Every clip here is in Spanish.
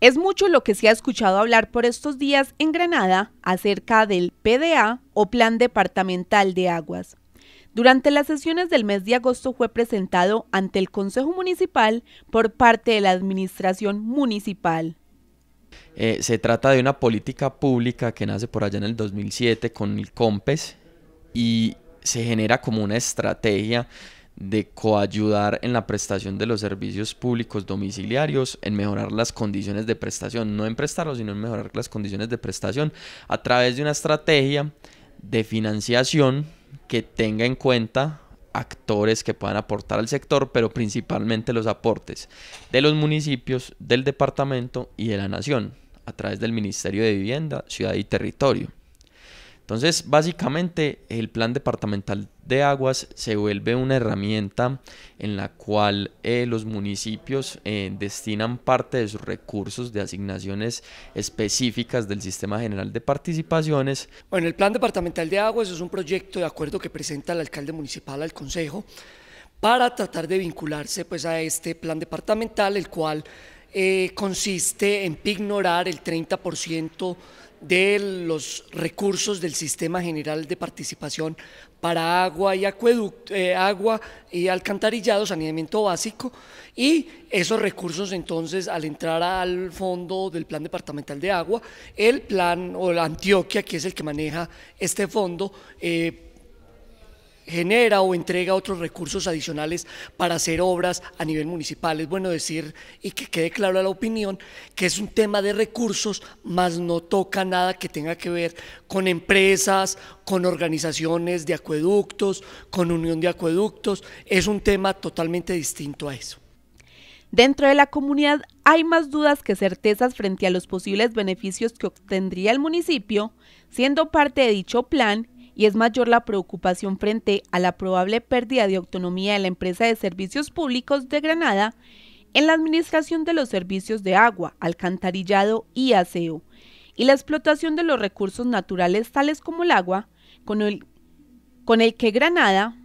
Es mucho lo que se ha escuchado hablar por estos días en Granada acerca del PDA o Plan Departamental de Aguas. Durante las sesiones del mes de agosto fue presentado ante el Consejo Municipal por parte de la Administración Municipal. Eh, se trata de una política pública que nace por allá en el 2007 con el COMPES y se genera como una estrategia de coayudar en la prestación de los servicios públicos domiciliarios, en mejorar las condiciones de prestación, no en prestarlos, sino en mejorar las condiciones de prestación a través de una estrategia de financiación que tenga en cuenta actores que puedan aportar al sector, pero principalmente los aportes de los municipios, del departamento y de la nación, a través del Ministerio de Vivienda, Ciudad y Territorio. Entonces, básicamente, el plan departamental de aguas se vuelve una herramienta en la cual eh, los municipios eh, destinan parte de sus recursos de asignaciones específicas del Sistema General de Participaciones. Bueno, el plan departamental de aguas es un proyecto de acuerdo que presenta el alcalde municipal al Consejo para tratar de vincularse pues, a este plan departamental, el cual eh, consiste en pignorar el 30% de los recursos del Sistema General de Participación para agua y acueducto, eh, agua y alcantarillado, saneamiento básico, y esos recursos entonces al entrar al fondo del Plan Departamental de Agua, el plan o la Antioquia, que es el que maneja este fondo, eh, genera o entrega otros recursos adicionales para hacer obras a nivel municipal. Es bueno decir y que quede claro la opinión que es un tema de recursos, más no toca nada que tenga que ver con empresas, con organizaciones de acueductos, con unión de acueductos. Es un tema totalmente distinto a eso. Dentro de la comunidad hay más dudas que certezas frente a los posibles beneficios que obtendría el municipio, siendo parte de dicho plan y es mayor la preocupación frente a la probable pérdida de autonomía de la empresa de servicios públicos de Granada en la administración de los servicios de agua, alcantarillado y aseo, y la explotación de los recursos naturales tales como el agua, con el, con el que Granada,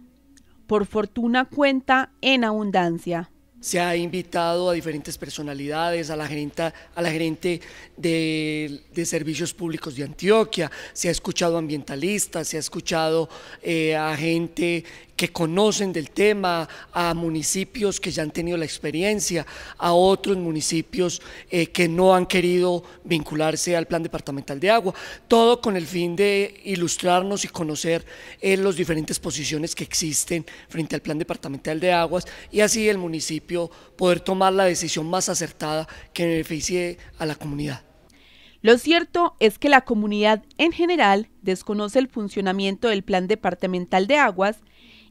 por fortuna, cuenta en abundancia se ha invitado a diferentes personalidades, a la, gerenta, a la gerente de, de, servicios públicos de Antioquia, se ha escuchado ambientalistas, se ha escuchado eh, a gente que conocen del tema, a municipios que ya han tenido la experiencia, a otros municipios eh, que no han querido vincularse al Plan Departamental de Agua, todo con el fin de ilustrarnos y conocer eh, las diferentes posiciones que existen frente al Plan Departamental de Aguas y así el municipio poder tomar la decisión más acertada que beneficie a la comunidad. Lo cierto es que la comunidad en general desconoce el funcionamiento del Plan Departamental de Aguas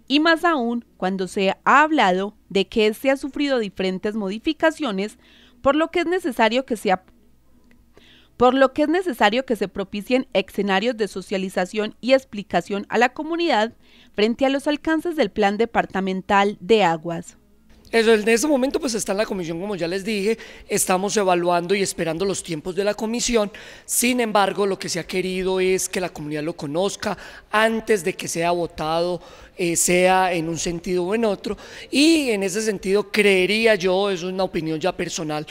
y más aún cuando se ha hablado de que se ha sufrido diferentes modificaciones, por lo que es necesario que por lo que es necesario que se propicien escenarios de socialización y explicación a la comunidad frente a los alcances del Plan Departamental de Aguas. En ese momento pues está en la comisión, como ya les dije, estamos evaluando y esperando los tiempos de la comisión, sin embargo lo que se ha querido es que la comunidad lo conozca antes de que sea votado, eh, sea en un sentido o en otro, y en ese sentido creería yo, es una opinión ya personal,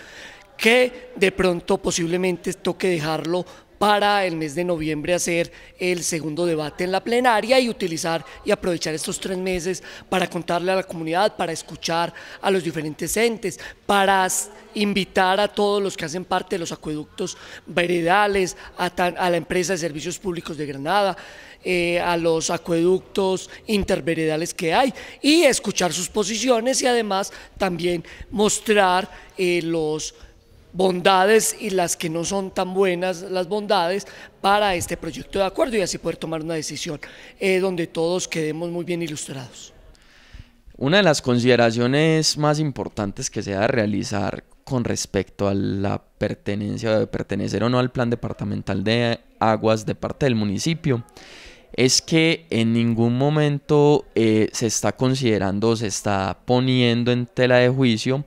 que de pronto posiblemente toque dejarlo para el mes de noviembre hacer el segundo debate en la plenaria y utilizar y aprovechar estos tres meses para contarle a la comunidad, para escuchar a los diferentes entes, para invitar a todos los que hacen parte de los acueductos veredales, a, la empresa de servicios públicos de Granada, eh, a los acueductos interveredales que hay y escuchar sus posiciones y además también mostrar eh, los bondades y las que no son tan buenas las bondades para este proyecto de acuerdo y así poder tomar una decisión eh, donde todos quedemos muy bien ilustrados. Una de las consideraciones más importantes que se ha de realizar con respecto a la pertenencia de pertenecer o no al plan departamental de aguas de parte del municipio es que en ningún momento eh, se está considerando, se está poniendo en tela de juicio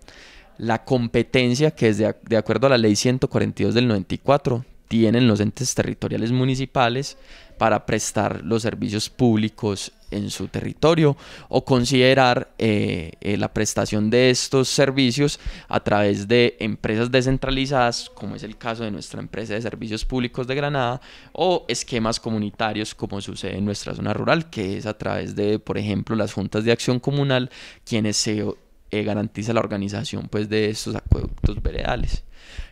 la competencia que es de, acuerdo a la ley 142 del 94 tienen los entes territoriales municipales para prestar los servicios públicos en su territorio o considerar eh, eh, la prestación de estos servicios a través de empresas descentralizadas, como es el caso de nuestra empresa de servicios públicos de Granada, o esquemas comunitarios, como sucede en nuestra zona rural, que es a través de, por ejemplo, las juntas de acción comunal, quienes se eh, garantiza la organización pues, de estos acueductos veredales.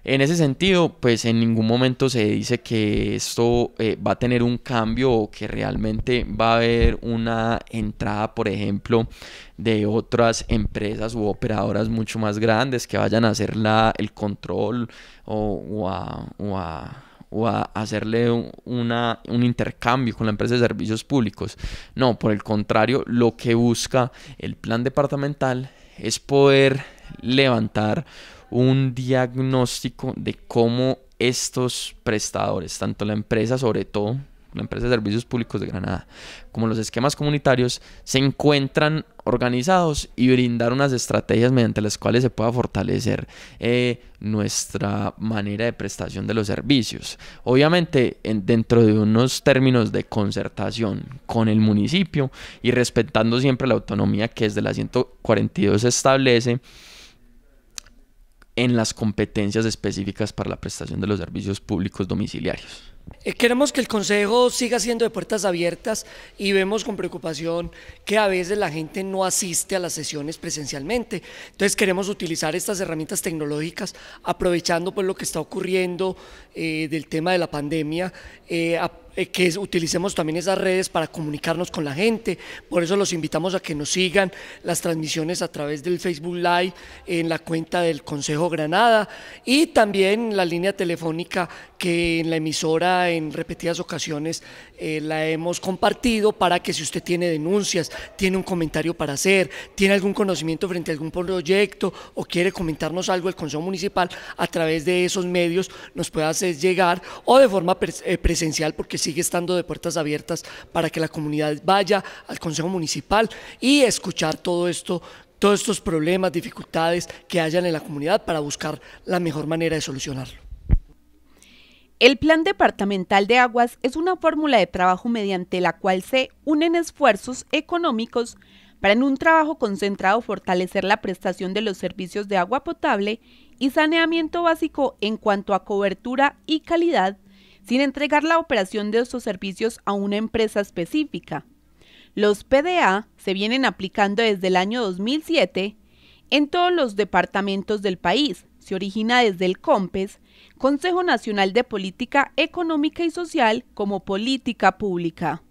En ese sentido, pues en ningún momento se dice que esto eh, va a tener un cambio o que realmente va a haber una entrada, por ejemplo, de otras empresas u operadoras mucho más grandes que vayan a hacer el control o, a, hacerle una, un intercambio con la empresa de servicios públicos. No, por el contrario, lo que busca el plan departamental es poder levantar un diagnóstico de cómo estos prestadores, tanto la empresa sobre todo, la empresa de servicios públicos de Granada, como los esquemas comunitarios, se encuentran organizados y brindar unas estrategias mediante las cuales se pueda fortalecer eh, nuestra manera de prestación de los servicios. Obviamente dentro de unos términos de concertación con el municipio y respetando siempre la autonomía que desde la 142 se establece en las competencias específicas para la prestación de los servicios públicos domiciliarios. Eh, queremos que el Consejo siga siendo de puertas abiertas y vemos con preocupación que a veces la gente no asiste a las sesiones presencialmente. Entonces queremos utilizar estas herramientas tecnológicas aprovechando pues, lo que está ocurriendo eh, del tema de la pandemia, eh, eh, que utilicemos también esas redes para comunicarnos con la gente. Por eso los invitamos a que nos sigan las transmisiones a través del Facebook Live en la cuenta del Consejo Granada y también la línea telefónica que en la emisora en repetidas ocasiones eh, la hemos compartido para que si usted tiene denuncias, tiene un comentario para hacer, tiene algún conocimiento frente a algún proyecto o quiere comentarnos algo el Consejo Municipal, a través de esos medios nos pueda hacer llegar o de forma eh, presencial porque sigue estando de puertas abiertas para que la comunidad vaya al Consejo Municipal y escuchar todo esto todos estos problemas, dificultades que hayan en la comunidad para buscar la mejor manera de solucionarlo. El Plan Departamental de Aguas es una fórmula de trabajo mediante la cual se unen esfuerzos económicos para en un trabajo concentrado fortalecer la prestación de los servicios de agua potable y saneamiento básico en cuanto a cobertura y calidad sin entregar la operación de estos servicios a una empresa específica. Los PDA se vienen aplicando desde el año 2007 en todos los departamentos del país. Se origina desde el COMPES, Consejo Nacional de Política Económica y Social, como política pública.